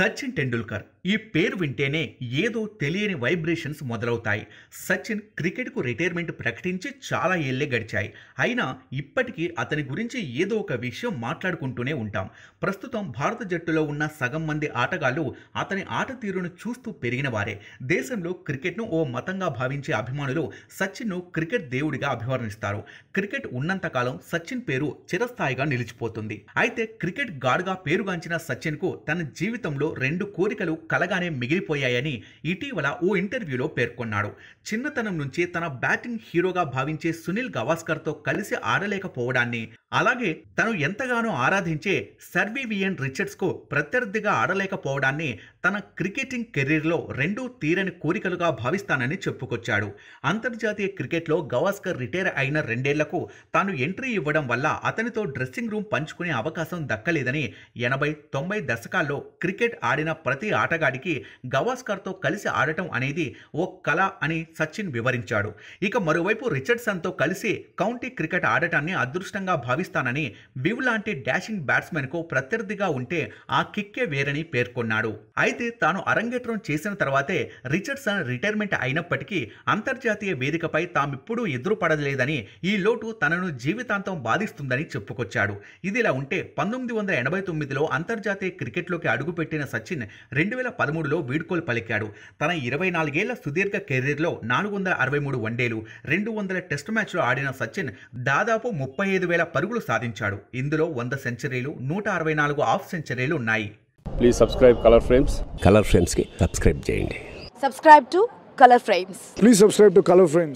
సచిన్ టెండూల్కర్ ఈ పేరు వింటేనే ఏదో తెలియని వైబ్రేషన్స్ మొదలవుతాయి సచిన్ క్రికెట్కు రిటైర్మెంట్ ప్రకటించి చాలా ఏళ్లే గడిచాయి అయినా ఇప్పటికీ అతని గురించి ఏదో ఒక విషయం మాట్లాడుకుంటూనే ఉంటాం ప్రస్తుతం భారత జట్టులో ఉన్న సగం మంది ఆటగాళ్లు అతని ఆట తీరును చూస్తూ పెరిగిన వారే దేశంలో క్రికెట్ను ఓ మతంగా భావించే అభిమానులు సచిన్ను క్రికెట్ దేవుడిగా అభివర్ణిస్తారు క్రికెట్ ఉన్నంతకాలం సచిన్ పేరు చిరస్థాయిగా నిలిచిపోతుంది అయితే క్రికెట్ గాడుగా పేరుగాంచిన సచిన్కు తన జీవితంలో రెండు కోరికలు కలగానే మిగిలిపోయాయని ఇటీవల ఓ ఇంటర్వ్యూలో పేర్కొన్నాడు చిన్నతనం నుంచి తన బ్యాటింగ్ హీరోగా భావించే సునీల్ గవాస్కర్తో కలిసి ఆడలేకపోవడాన్ని అలాగే తను ఎంతగానో ఆరాధించే సర్వీవియన్ రిచర్డ్స్కు ప్రత్యర్థిగా ఆడలేకపోవడాన్ని తన క్రికెటింగ్ కెరీర్లో రెండూ తీరని కోరికలుగా భావిస్తానని చెప్పుకొచ్చాడు అంతర్జాతీయ క్రికెట్లో గవాస్కర్ రిటైర్ అయిన రెండేళ్లకు తాను ఎంట్రీ ఇవ్వడం వల్ల అతనితో డ్రెస్సింగ్ రూమ్ పంచుకునే అవకాశం దక్కలేదని ఎనభై తొంభై దశకాల్లో క్రికెట్ ఆడిన ప్రతి ఆటగాడికి గవాస్కర్తో కలిసి ఆడటం అనేది ఓ కళ అని సచిన్ వివరించాడు ఇక మరోవైపు రిచర్డ్సన్తో కలిసి కౌంటీ క్రికెట్ ఆడటాన్ని అదృష్టంగా భావి భావిస్తానని బివ్ లాంటి డాషింగ్ బ్యాట్స్మెన్కు ప్రత్యర్థిగా ఉంటే ఆ కిక్కే వేరని పేర్కొన్నాడు అయితే తాను అరంగేట్రం చేసిన తర్వాతే రిచర్డ్సన్ రిటైర్మెంట్ అయినప్పటికీ అంతర్జాతీయ వేదికపై తామిప్పుడూ ఎదురుపడలేదని ఈ లోటు తనను జీవితాంతం బాధిస్తుందని చెప్పుకొచ్చాడు ఇదిలా ఉంటే పంతొమ్మిది వందల ఎనభై తొమ్మిదిలో అంతర్జాతీయ క్రికెట్లోకి అడుగుపెట్టిన సచిన్ రెండు వేల పదమూడులో వీడ్కోలు పలికాడు తన ఇరవై నాలుగేళ్ల సుదీర్ఘ కెరీర్లో నాలుగు వందల అరవై మూడు వన్డేలు రెండు వందల టెస్ట్ మ్యాచ్లో ఆడిన సచిన్ దాదాపు ముప్పై ఐదు వేల పరుగు పరుగులు సాధించాడు ఇందులో వంద సెంచరీలు నూట అరవై నాలుగు హాఫ్ సెంచరీలు ఉన్నాయి please subscribe Colour Frames Colour Frames కి సబ్స్క్రైబ్ చేయండి subscribe to Colour Frames please subscribe to Colour frames